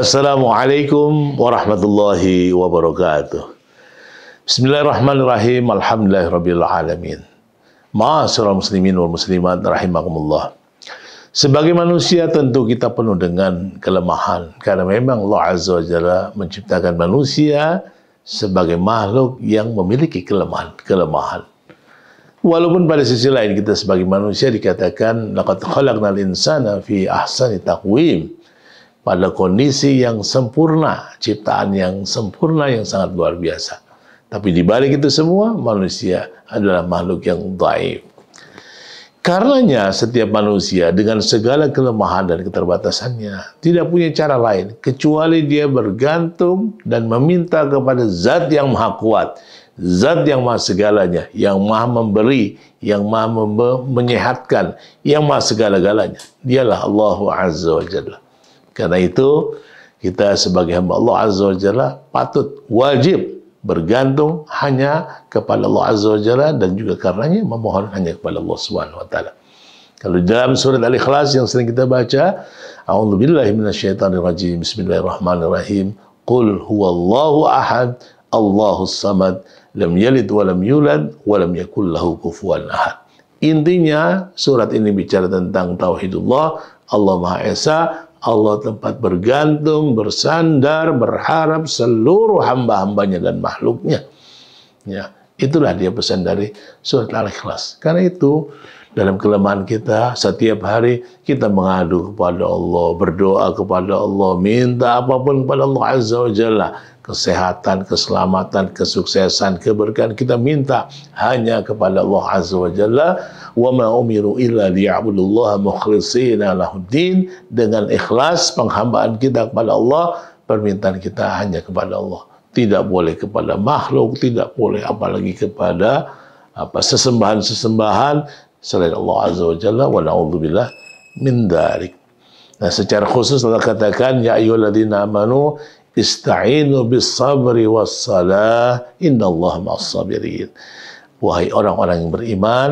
Assalamualaikum warahmatullahi wabarakatuh. Bismillahirrahmanirrahim. Alhamdulillahirrahmanirrahim. alamin. muslimin wal muslimat rahimakumullah. Sebagai manusia tentu kita penuh dengan kelemahan karena memang Allah Azza wa Jalla menciptakan manusia sebagai makhluk yang memiliki kelemahan-kelemahan. Walaupun pada sisi lain kita sebagai manusia dikatakan laqad khalaqnal insana fi ahsani taqwim pada kondisi yang sempurna, ciptaan yang sempurna yang sangat luar biasa. Tapi di balik itu semua, manusia adalah makhluk yang daif. Karenanya setiap manusia dengan segala kelemahan dan keterbatasannya tidak punya cara lain kecuali dia bergantung dan meminta kepada zat yang maha kuat, zat yang maha segalanya, yang maha memberi, yang maha menyehatkan, yang maha segala-galanya. Dialah Allah Azza wa Jalla. Karena itu kita sebagai hamba Allah Azza wa Jalla patut wajib bergantung hanya kepada Allah Azza wa Jalla dan juga karenanya memohon hanya kepada Allah Subhanahu wa taala. Kalau dalam surat Al-Ikhlas yang sering kita baca, A'udzu billahi minasyaitonir rajim. Bismillahirrahmanirrahim. Qul huwallahu ahad, Allahus samad, lam yalid wa lam yulad wa lam yakul lahu kufuwan ahad. Intinya surat ini bicara tentang tauhidullah, Allah Maha Esa, Allah tempat bergantung, bersandar, berharap seluruh hamba-hambanya dan makhluknya. Ya, itulah dia pesan dari surat Al-Ikhlas. Karena itu dalam kelemahan kita setiap hari kita mengadu kepada Allah, berdoa kepada Allah, minta apapun kepada Allah Azza wa Jalla. Kesehatan, keselamatan, kesuksesan, keberkahan kita minta hanya kepada Allah Azza wa Jalla. Wa ma umiru illa liya'budullaha lahuddin dengan ikhlas penghambaan kita kepada Allah, permintaan kita hanya kepada Allah. Tidak boleh kepada makhluk, tidak boleh apalagi kepada apa sesembahan-sesembahan selain Allah Azza wa Jalla wa na'udzubillah min darik. Nah secara khusus Allah katakan ya ayyuhalladzina amanu istainu bis sabri was salah innallaha ma'as sabirin. Wahai orang-orang yang beriman,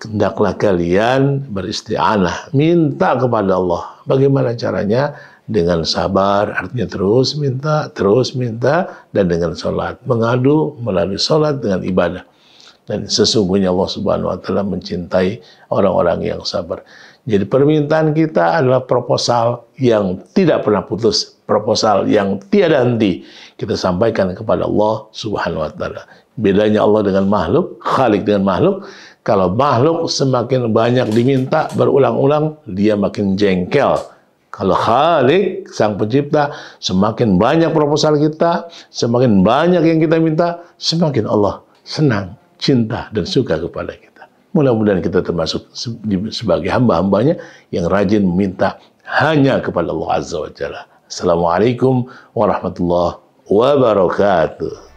hendaklah kalian beristianah, minta kepada Allah. Bagaimana caranya? Dengan sabar, artinya terus minta, terus minta, dan dengan sholat. Mengadu melalui sholat dengan ibadah. Dan sesungguhnya Allah Subhanahu wa taala mencintai orang-orang yang sabar. Jadi permintaan kita adalah proposal yang tidak pernah putus, proposal yang tiada henti kita sampaikan kepada Allah Subhanahu wa taala. Bedanya Allah dengan makhluk, Khalik dengan makhluk, kalau makhluk semakin banyak diminta berulang-ulang, dia makin jengkel. Kalau Khalik, Sang Pencipta, semakin banyak proposal kita, semakin banyak yang kita minta, semakin Allah senang cinta dan suka kepada kita. Mudah-mudahan kita termasuk sebagai hamba-hambanya yang rajin meminta hanya kepada Allah Azza wa Jalla. Assalamualaikum warahmatullahi wabarakatuh.